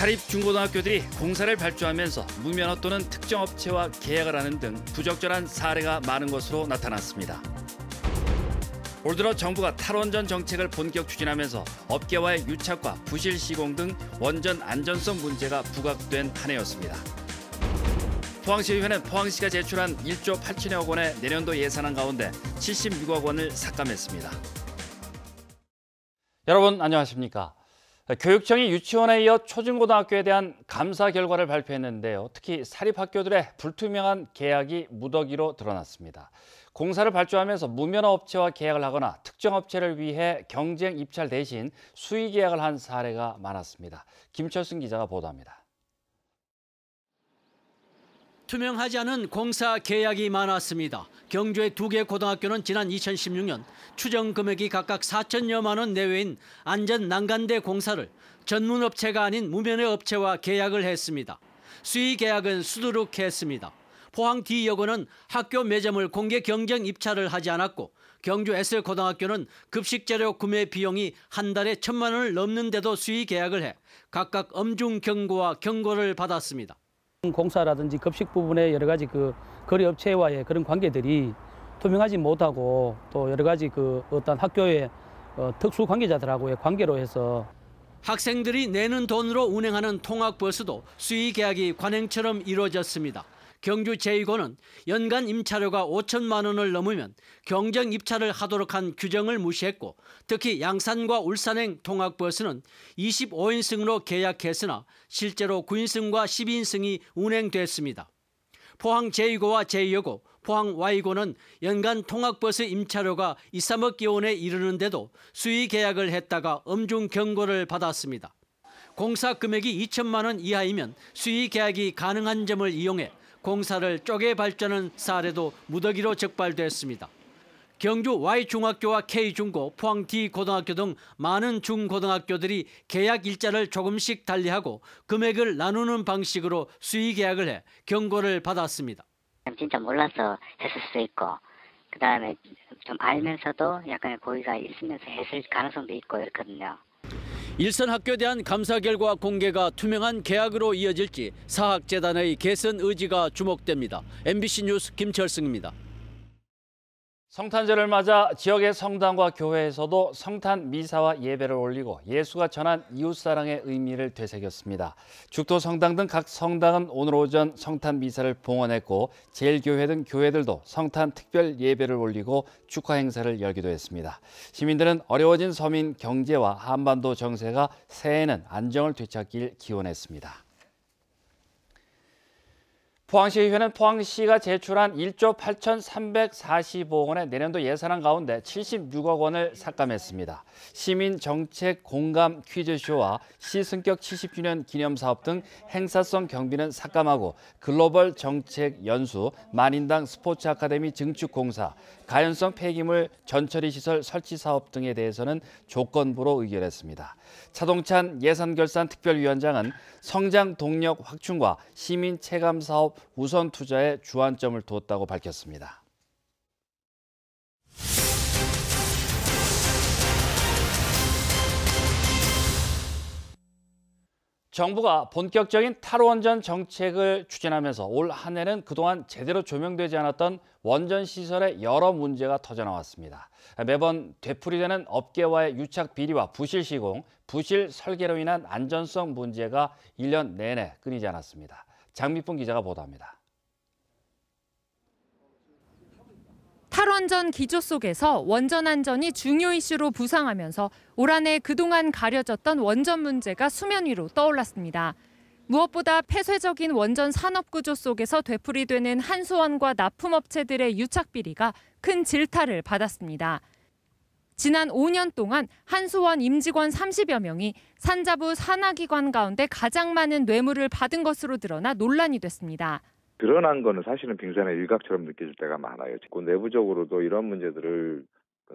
사립 중고등학교들이 공사를 발주하면서 무면허 또는 특정 업체와 계약을 하는 등 부적절한 사례가 많은 것으로 나타났습니다. 올 들어 정부가 탈원전 정책을 본격 추진하면서 업계와의 유착과 부실 시공 등 원전 안전성 문제가 부각된 한 해였습니다. 포항시의회는 포항시가 제출한 1조 8천여억 원의 내년도 예산안 가운데 76억 원을 삭감했습니다. 여러분 안녕하십니까? 교육청이 유치원에 이어 초중고등학교에 대한 감사 결과를 발표했는데요. 특히 사립학교들의 불투명한 계약이 무더기로 드러났습니다. 공사를 발주하면서 무면허 업체와 계약을 하거나 특정 업체를 위해 경쟁 입찰 대신 수의 계약을 한 사례가 많았습니다. 김철승 기자가 보도합니다. 투명하지 않은 공사 계약이 많았습니다. 경주의 두 개 고등학교는 지난 2016년 추정 금액이 각각 4천여만 원 내외인 안전 난간대 공사를 전문업체가 아닌 무면의 업체와 계약을 했습니다. 수의 계약은 수두룩했습니다. 포항 D여고는 학교 매점을 공개 경쟁 입찰을 하지 않았고 경주 S고등학교는 급식재료 구매 비용이 한 달에 천만 원을 넘는데도 수의 계약을 해 각각 엄중 경고와 경고를 받았습니다. 공사라든지 급식 부분에 여러 가지 그 거래 업체와의 그런 관계들이 투명하지 못하고 또 여러 가지 그 어떤 학교의 어, 특수 관계자들하고의 관계로 해서 학생들이 내는 돈으로 운행하는 통학버스도 수의 계약이 관행처럼 이루어졌습니다. 경주 제2고는 연간 임차료가 5천만 원을 넘으면 경쟁 입찰을 하도록 한 규정을 무시했고 특히 양산과 울산행 통학버스는 25인승으로 계약했으나 실제로 9인승과 12인승이 운행됐습니다. 포항 제2고와 제2여고, 포항 Y고는 연간 통학버스 임차료가 2, 3억 여원에 이르는데도 수의 계약을 했다가 엄중 경고를 받았습니다. 공사 금액이 2천만 원 이하이면 수의 계약이 가능한 점을 이용해 공사를 쪼개 발전한 사례도 무더기로 적발됐습니다. 경주 Y중학교와 K중고, 포항 D고등학교 등 많은 중고등학교들이 계약 일자를 조금씩 달리하고 금액을 나누는 방식으로 수의계약을 해 경고를 받았습니다. 진짜 몰라서 했을 수도 있고 그다음에 좀 알면서도 약간의 고의가 있으면서 했을 가능성도 있고 이렇거든요. 일선 학교 에 대한 감사 결과 공개가 투명한 계약으로 이어질지 사학재단의 개선 의지가 주목됩니다. MBC 뉴스 김철승입니다. 성탄절을 맞아 지역의 성당과 교회에서도 성탄 미사와 예배를 올리고 예수가 전한 이웃사랑의 의미를 되새겼습니다. 죽도 성당 등 각 성당은 오늘 오전 성탄 미사를 봉헌했고 제일교회 등 교회들도 성탄 특별 예배를 올리고 축하 행사를 열기도 했습니다. 시민들은 어려워진 서민 경제와 한반도 정세가 새해에는 안정을 되찾길 기원했습니다. 포항시의회는 포항시가 제출한 1조 8,345억 원의 내년도 예산안 가운데 76억 원을 삭감했습니다. 시민 정책 공감 퀴즈쇼와 시승격 70주년 기념사업 등 행사성 경비는 삭감하고 글로벌 정책 연수, 만인당 스포츠 아카데미 증축 공사, 가연성 폐기물 전처리 시설 설치 사업 등에 대해서는 조건부로 의결했습니다. 차동찬 예산결산 특별위원장은 성장 동력 확충과 시민 체감 사업 우선 투자에 주안점을 두었다고 밝혔습니다. 정부가 본격적인 탈원전 정책을 추진하면서 올 한 해는 그동안 제대로 조명되지 않았던 원전 시설의 여러 문제가 터져나왔습니다. 매번 되풀이되는 업계와의 유착 비리와 부실 시공, 부실 설계로 인한 안전성 문제가 1년 내내 끊이지 않았습니다. 장미풍 기자가 보도합니다. 탈원전 기조 속에서 원전 안전이 중요 이슈로 부상하면서 올 한해 그동안 가려졌던 원전 문제가 수면 위로 떠올랐습니다. 무엇보다 폐쇄적인 원전 산업 구조 속에서 되풀이되는 한수원과 납품업체들의 유착 비리가 큰 질타를 받았습니다. 지난 5년 동안 한수원 임직원 30여 명이 산자부 산하기관 가운데 가장 많은 뇌물을 받은 것으로 드러나 논란이 됐습니다. 드러난 거는 사실은 빙산의 일각처럼 느껴질 때가 많아요. 그 내부적으로도 이런 문제들을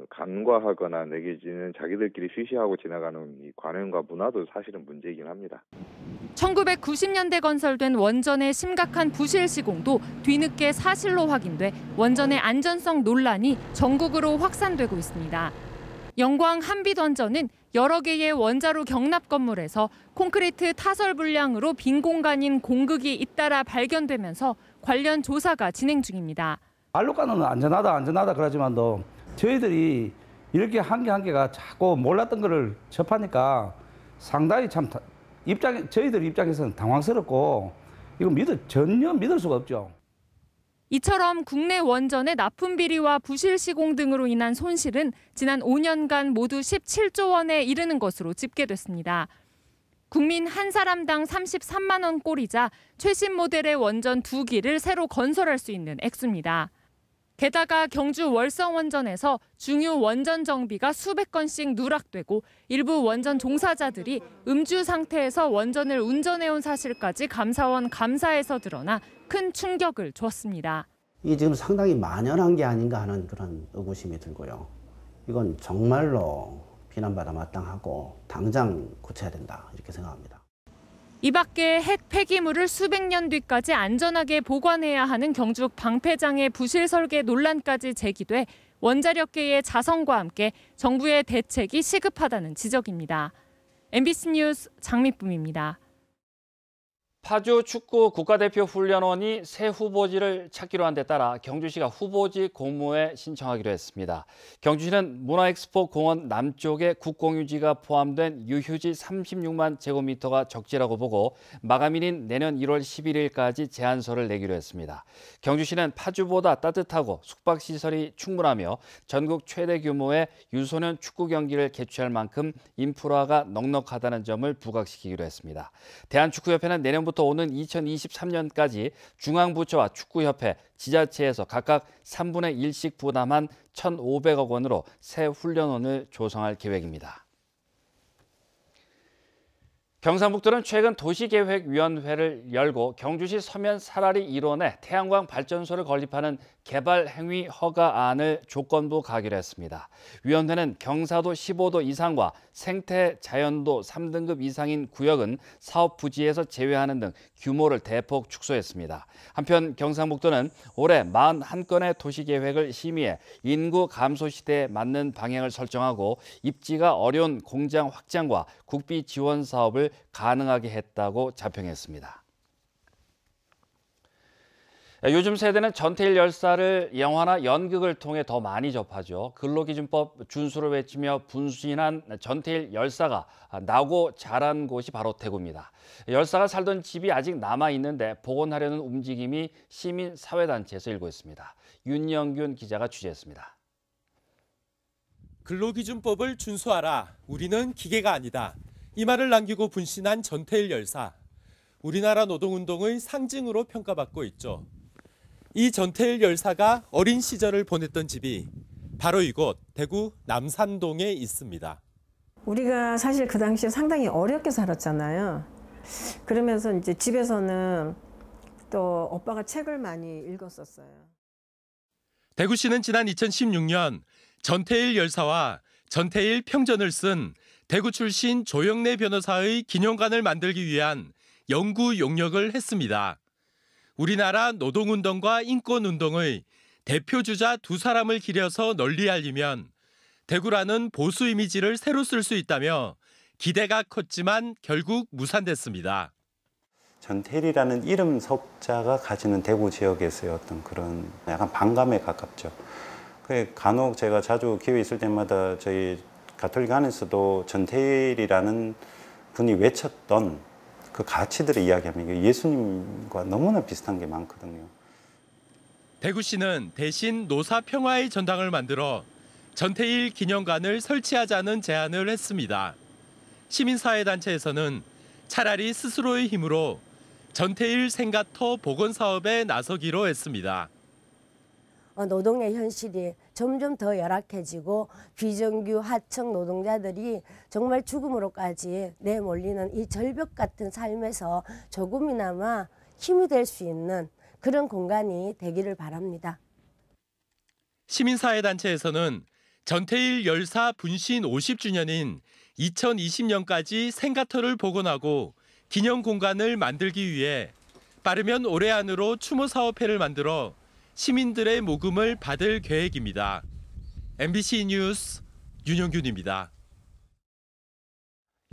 간과하거나 내기지는 자기들끼리 쉬쉬하고 지나가는 이 관행과 문화도 사실은 문제이긴 합니다. 1990년대 건설된 원전의 심각한 부실 시공도 뒤늦게 사실로 확인돼 원전의 안전성 논란이 전국으로 확산되고 있습니다. 영광 한빛원전은 여러 개의 원자로 경납 건물에서 콘크리트 타설 불량으로 빈 공간인 공극이 잇따라 발견되면서 관련 조사가 진행 중입니다. 알로가는 안전하다 안전하다 그러지만도 저희들이 이렇게 한 개 한 개가 자꾸 몰랐던 거를 접하니까 상당히 참 입장 저희들 입장에서는 당황스럽고 이거 믿을 전혀 믿을 수가 없죠. 이처럼 국내 원전의 납품 비리와 부실 시공 등으로 인한 손실은 지난 5년간 모두 17조 원에 이르는 것으로 집계됐습니다. 국민 한 사람당 33만 원 꼴이자 최신 모델의 원전 두 기를 새로 건설할 수 있는 액수입니다. 게다가 경주 월성 원전에서 중유 원전 정비가 수백 건씩 누락되고 일부 원전 종사자들이 음주 상태에서 원전을 운전해온 사실까지 감사원 감사에서 드러나 큰 충격을 줬습니다. 이게 지금 상당히 만연한 게 아닌가 하는 그런 의구심이 들고요. 이건 정말로 비난받아 마땅하고 당장 고쳐야 된다 이렇게 생각합니다. 이 밖에 핵 폐기물을 수백 년 뒤까지 안전하게 보관해야 하는 경주 방패장의 부실 설계 논란까지 제기돼 원자력계의 자성과 함께 정부의 대책이 시급하다는 지적입니다. MBC 뉴스 장미쁨입니다. 파주 축구 국가대표 훈련원이 새 후보지를 찾기로 한 데 따라 경주시가 후보지 공모에 신청하기로 했습니다. 경주시는 문화엑스포 공원 남쪽에 국공유지가 포함된 유휴지 36만 제곱미터가 적지라고 보고 마감일인 내년 1월 11일까지 제안서를 내기로 했습니다. 경주시는 파주보다 따뜻하고 숙박시설이 충분하며 전국 최대 규모의 유소년 축구 경기를 개최할 만큼 인프라가 넉넉하다는 점을 부각시키기로 했습니다. 대한축구협회는 내년부터 올해부터 오는 2023년까지 중앙부처와 축구협회, 지자체에서 각각 3분의 1씩 부담한 1,500억 원으로 새 훈련원을 조성할 계획입니다. 경상북도는 최근 도시계획위원회를 열고 경주시 서면 사라리 일원에 태양광 발전소를 건립하는 개발 행위 허가안을 조건부 가기로 했습니다. 위원회는 경사도 15도 이상과 생태 자연도 3등급 이상인 구역은 사업 부지에서 제외하는 등 규모를 대폭 축소했습니다. 한편 경상북도는 올해 41건의 도시계획을 심의해 인구 감소 시대에 맞는 방향을 설정하고 입지가 어려운 공장 확장과 국비 지원 사업을 가능하게 했다고 자평했습니다. 예, 요즘 세대는 전태일 열사를 영화나 연극을 통해 더 많이 접하죠. 근로기준법 준수를 외치며 분신한 전태일 열사가 나고 자란 곳이 바로 대구입니다. 열사가 살던 집이 아직 남아 있는데 복원하려는 움직임이 시민 사회단체에서 일고 있습니다. 윤영균 기자가 취재했습니다. 근로기준법을 준수하라. 우리는 기계가 아니다. 이 말을 남기고 분신한 전태일 열사. 우리나라 노동운동의 상징으로 평가받고 있죠. 이 전태일 열사가 어린 시절을 보냈던 집이 바로 이곳 대구 남산동에 있습니다. 우리가 사실 그 당시에 상당히 어렵게 살았잖아요. 그러면서 이제 집에서는 또 오빠가 책을 많이 읽었었어요. 대구시는 지난 2016년 전태일 열사와 전태일 평전을 쓴 대구 출신 조영래 변호사의 기념관을 만들기 위한 연구 용역을 했습니다. 우리나라 노동운동과 인권운동의 대표주자 두 사람을 기려서 널리 알리면 대구라는 보수 이미지를 새로 쓸 수 있다며 기대가 컸지만 결국 무산됐습니다. 전태리라는 이름 석자가 가지는 대구 지역에서의 어떤 그런 약간 반감에 가깝죠. 간혹 제가 자주 기회 있을 때마다 저희 가톨릭 안에서도 전태일이라는 분이 외쳤던 그 가치들을 이야기하면 예수님과 너무나 비슷한 게 많거든요. 대구 시는 대신 노사 평화의 전당을 만들어 전태일 기념관을 설치하자는 제안을 했습니다. 시민사회단체에서는 차라리 스스로의 힘으로 전태일 생가터 복원 사업에 나서기로 했습니다. 어, 노동의 현실이 점점 더 열악해지고 비정규 하청 노동자들이 정말 죽음으로까지 내몰리는 이 절벽 같은 삶에서 조금이나마 힘이 될 수 있는 그런 공간이 되기를 바랍니다. 시민사회단체에서는 전태일 열사 분신 50주년인 2020년까지 생가터를 복원하고 기념 공간을 만들기 위해 빠르면 올해 안으로 추모 사업회를 만들어 시민들의 모금을 받을 계획입니다. MBC 뉴스 윤영균입니다.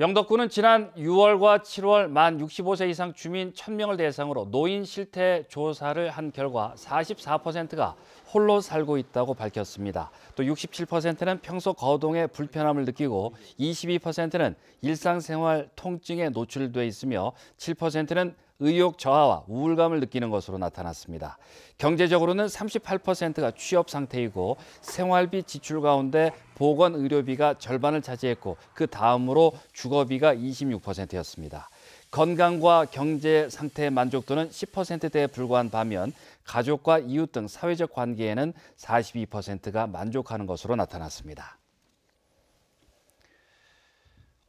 영덕구는 지난 6월과 7월 만 65세 이상 주민 1000명을 대상으로 노인 실태 조사를 한 결과 44%가 홀로 살고 있다고 밝혔습니다. 또 67%는 평소 거동에 불편함을 느끼고 22%는 일상생활 통증에 노출돼 있으며 7%는 의욕 저하와 우울감을 느끼는 것으로 나타났습니다. 경제적으로는 38%가 취업 상태이고 생활비 지출 가운데 보건 의료비가 절반을 차지했고 그 다음으로 주거비가 26%였습니다. 건강과 경제 상태의 만족도는 10%대에 불과한 반면 가족과 이웃 등 사회적 관계에는 42%가 만족하는 것으로 나타났습니다.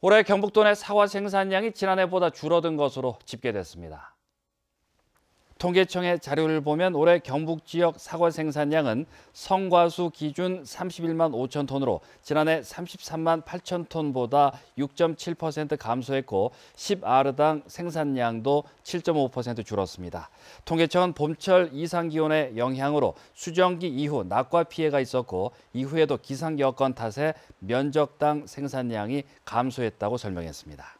올해 경북도 내 사과 생산량이 지난해보다 줄어든 것으로 집계됐습니다. 통계청의 자료를 보면 올해 경북 지역 사과 생산량은 성과수 기준 31만 5천 톤으로 지난해 33만 8천 톤보다 6.7% 감소했고 10아르당 생산량도 7.5% 줄었습니다. 통계청은 봄철 이상 기온의 영향으로 수정기 이후 낙과 피해가 있었고 이후에도 기상 여건 탓에 면적당 생산량이 감소했다고 설명했습니다.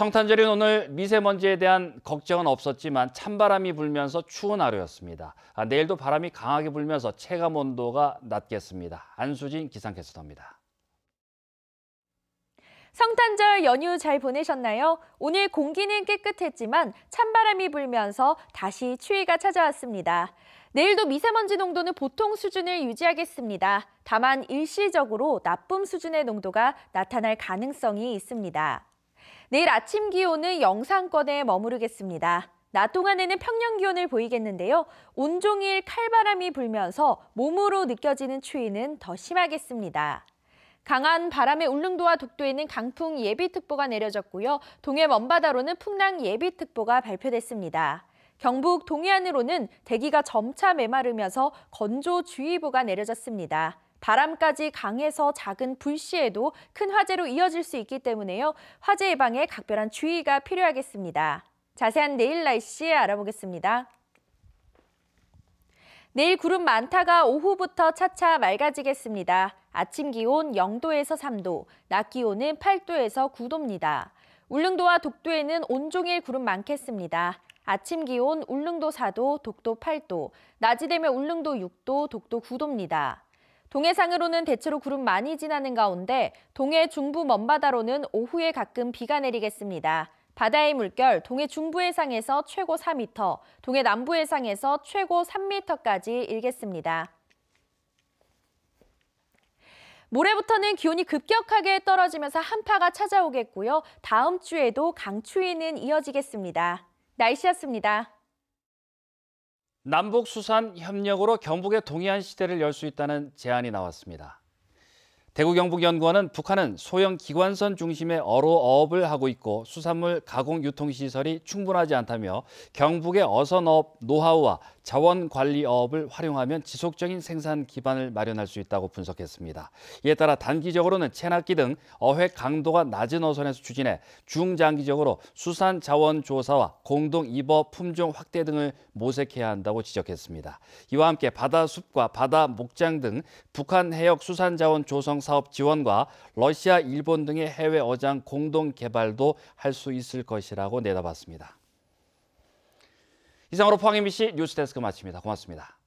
성탄절인 오늘 미세먼지에 대한 걱정은 없었지만 찬바람이 불면서 추운 하루였습니다. 아, 내일도 바람이 강하게 불면서 체감 온도가 낮겠습니다. 안수진 기상캐스터입니다. 성탄절 연휴 잘 보내셨나요? 오늘 공기는 깨끗했지만 찬바람이 불면서 다시 추위가 찾아왔습니다. 내일도 미세먼지 농도는 보통 수준을 유지하겠습니다. 다만 일시적으로 나쁨 수준의 농도가 나타날 가능성이 있습니다. 내일 아침 기온은 영상권에 머무르겠습니다. 낮 동안에는 평년 기온을 보이겠는데요. 온종일 칼바람이 불면서 몸으로 느껴지는 추위는 더 심하겠습니다. 강한 바람에 울릉도와 독도에는 강풍 예비특보가 내려졌고요. 동해 먼바다로는 풍랑 예비특보가 발표됐습니다. 경북 동해안으로는 대기가 점차 메마르면서 건조주의보가 내려졌습니다. 바람까지 강해서 작은 불씨에도 큰 화재로 이어질 수 있기 때문에요. 화재 예방에 각별한 주의가 필요하겠습니다. 자세한 내일 날씨 알아보겠습니다. 내일 구름 많다가 오후부터 차차 맑아지겠습니다. 아침 기온 0도에서 3도, 낮 기온은 8도에서 9도입니다. 울릉도와 독도에는 온종일 구름 많겠습니다. 아침 기온 울릉도 4도, 독도 8도, 낮이 되면 울릉도 6도, 독도 9도입니다. 동해상으로는 대체로 구름 많이 지나는 가운데 동해 중부 먼바다로는 오후에 가끔 비가 내리겠습니다. 바다의 물결 동해 중부 해상에서 최고 4m, 동해 남부 해상에서 최고 3m까지 일겠습니다. 모레부터는 기온이 급격하게 떨어지면서 한파가 찾아오겠고요. 다음 주에도 강추위는 이어지겠습니다. 날씨였습니다. 남북 수산 협력으로 경북의 동해안 시대를 열 수 있다는 제안이 나왔습니다. 대구경북연구원은 북한은 소형 기관선 중심의 어로 어업을 하고 있고 수산물 가공 유통시설이 충분하지 않다며 경북의 어선 업 노하우와 자원관리업을 활용하면 지속적인 생산 기반을 마련할 수 있다고 분석했습니다. 이에 따라 단기적으로는 체납기 등 어획 강도가 낮은 어선에서 추진해 중장기적으로 수산 자원 조사와 공동 입어 품종 확대 등을 모색해야 한다고 지적했습니다. 이와 함께 바다 숲과 바다 목장 등 북한 해역 수산 자원 조성 사업 지원과 러시아, 일본 등의 해외 어장 공동 개발도 할 수 있을 것이라고 내다봤습니다. 이상으로 포항 MBC 뉴스데스크 마칩니다. 고맙습니다.